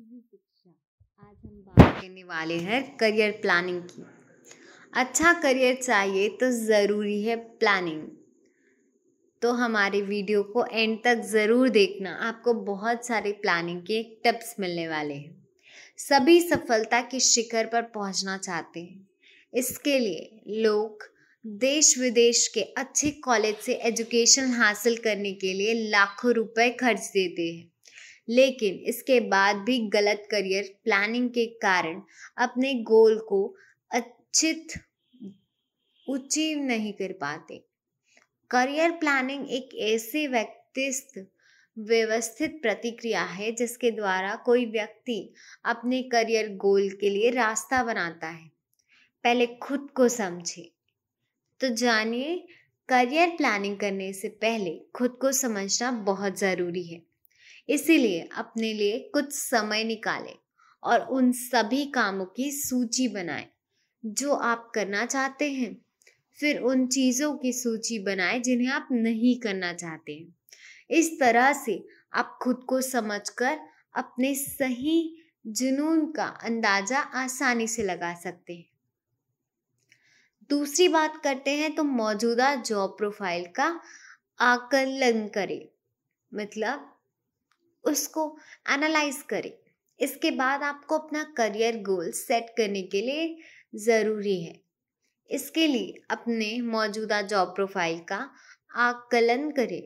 आज हम बात करने वाले हैं करियर प्लानिंग की अच्छा करियर चाहिए तो ज़रूरी है प्लानिंग तो हमारे वीडियो को एंड तक ज़रूर देखना आपको बहुत सारे प्लानिंग के टिप्स मिलने वाले हैं सभी सफलता के शिखर पर पहुंचना चाहते हैं इसके लिए लोग देश विदेश के अच्छे कॉलेज से एजुकेशन हासिल करने के लिए लाखों रुपए खर्च देते हैं लेकिन इसके बाद भी गलत करियर प्लानिंग के कारण अपने गोल को अच्छित अचीव नहीं कर पाते करियर प्लानिंग एक ऐसे व्यक्तिस्थ व्यवस्थित प्रतिक्रिया है जिसके द्वारा कोई व्यक्ति अपने करियर गोल के लिए रास्ता बनाता है पहले खुद को समझे तो जानिए करियर प्लानिंग करने से पहले खुद को समझना बहुत ज़रूरी है इसीलिए अपने लिए कुछ समय निकालें और उन सभी कामों की सूची बनाएं जो आप करना चाहते हैं फिर उन चीज़ों की सूची बनाएं जिन्हें आप नहीं करना चाहते हैं इस तरह से आप खुद को समझकर अपने सही जुनून का अंदाज़ा आसानी से लगा सकते हैं दूसरी बात करते हैं तो मौजूदा जॉब प्रोफाइल का आकलन करें मतलब उसको एनालाइज करें इसके बाद आपको अपना करियर गोल सेट करने के लिए ज़रूरी है इसके लिए अपने मौजूदा जॉब प्रोफाइल का आकलन करें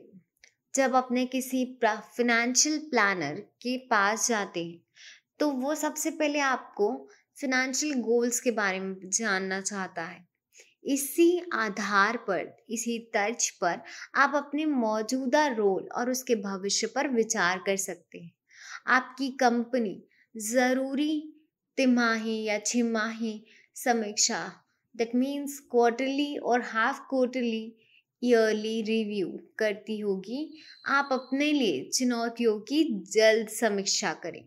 जब अपने किसी फिनेंशियल प्लानर के पास जाते हैं तो वो सबसे पहले आपको फिनेंशियल गोल्स के बारे में जानना चाहता है इसी आधार पर इसी तर्ज पर आप अपने मौजूदा रोल और उसके भविष्य पर विचार कर सकते हैं आपकी कंपनी ज़रूरी तिमाही या छिमाही समीक्षा दैट मीन्स क्वार्टरली और हाफ क्वार्टरली ईयरली रिव्यू करती होगी आप अपने लिए चुनौतियों की जल्द समीक्षा करें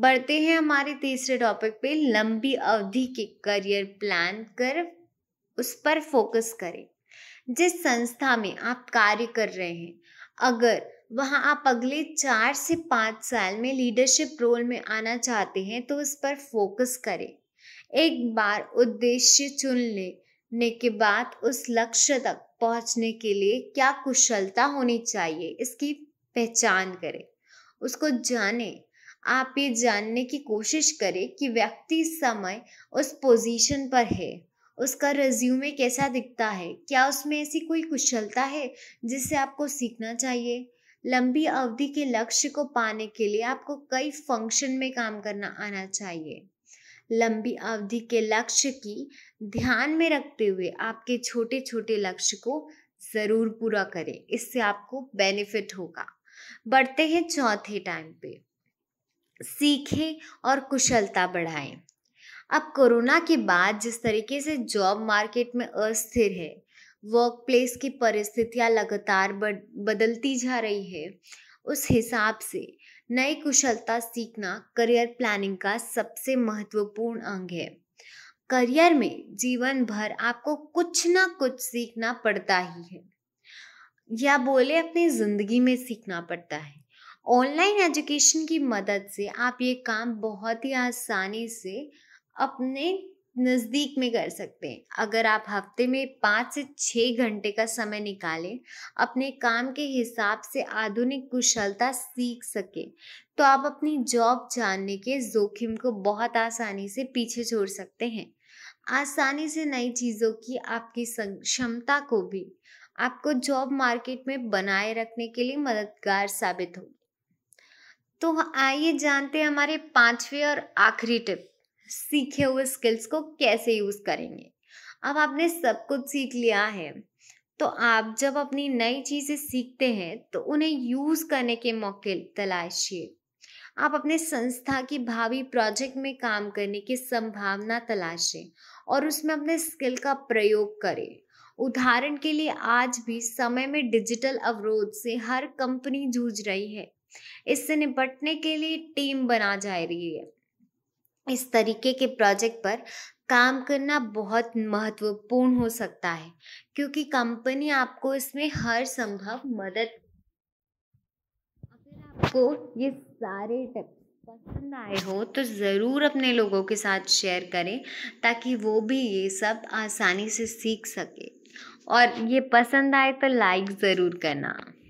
बढ़ते हैं हमारे तीसरे टॉपिक पे लंबी अवधि के करियर प्लान कर उस पर फोकस करें जिस संस्था में आप कार्य कर रहे हैं अगर वहाँ आप अगले चार से पाँच साल में लीडरशिप रोल में आना चाहते हैं तो उस पर फोकस करें एक बार उद्देश्य चुन लेने के बाद उस लक्ष्य तक पहुँचने के लिए क्या कुशलता होनी चाहिए इसकी पहचान करें उसको जाने आप ये जानने की कोशिश करें कि व्यक्ति समय उस पोजीशन पर है उसका रेज्यूमे कैसा दिखता है क्या उसमें ऐसी कोई कुशलता है जिससे आपको सीखना चाहिए लंबी अवधि के लक्ष्य को पाने के लिए आपको कई फंक्शन में काम करना आना चाहिए लंबी अवधि के लक्ष्य की ध्यान में रखते हुए आपके छोटे छोटे लक्ष्य को ज़रूर पूरा करें इससे आपको बेनिफिट होगा बढ़ते हैं चौथे टाइम पे सीखें और कुशलता बढ़ाएं अब कोरोना के बाद जिस तरीके से जॉब मार्केट में अस्थिर है वर्क प्लेस की परिस्थितियाँ लगातार बदलती जा रही है उस हिसाब से नई कुशलता सीखना करियर प्लानिंग का सबसे महत्वपूर्ण अंग है करियर में जीवन भर आपको कुछ ना कुछ सीखना पड़ता ही है या बोले अपनी ज़िंदगी में सीखना पड़ता है ऑनलाइन एजुकेशन की मदद से आप ये काम बहुत ही आसानी से अपने नज़दीक में कर सकते हैं अगर आप हफ्ते में पाँच से छः घंटे का समय निकालें अपने काम के हिसाब से आधुनिक कुशलता सीख सकें तो आप अपनी जॉब जानने के जोखिम को बहुत आसानी से पीछे छोड़ सकते हैं आसानी से नई चीज़ों की आपकी क्षमता को भी आपको जॉब मार्केट में बनाए रखने के लिए मददगार साबित होगी तो आइए जानते हैं हमारे पांचवे और आखिरी टिप सीखे हुए स्किल्स को कैसे यूज़ करेंगे अब आपने सब कुछ सीख लिया है तो आप जब अपनी नई चीज़ें सीखते हैं तो उन्हें यूज़ करने के मौके तलाशिए आप अपने संस्था की भावी प्रोजेक्ट में काम करने की संभावना तलाशें और उसमें अपने स्किल का प्रयोग करें उदाहरण के लिए आज भी समय में डिजिटल अवरोध से हर कंपनी जूझ रही है इससे निपटने के लिए टीम बना जा रही है इस तरीके के प्रोजेक्ट पर काम करना बहुत महत्वपूर्ण हो सकता है क्योंकि कंपनी आपको इसमें हर संभव मदद अगर आपको ये सारे टिप्स पसंद आए हो तो ज़रूर अपने लोगों के साथ शेयर करें ताकि वो भी ये सब आसानी से सीख सके और ये पसंद आए तो लाइक ज़रूर करना